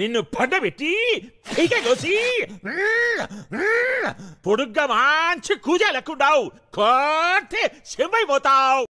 నిన్ను పండబెట్టి పీక కోసి పొడుగ్గా మంచి లెక్కుండావు కోటే చెంబైపోతావు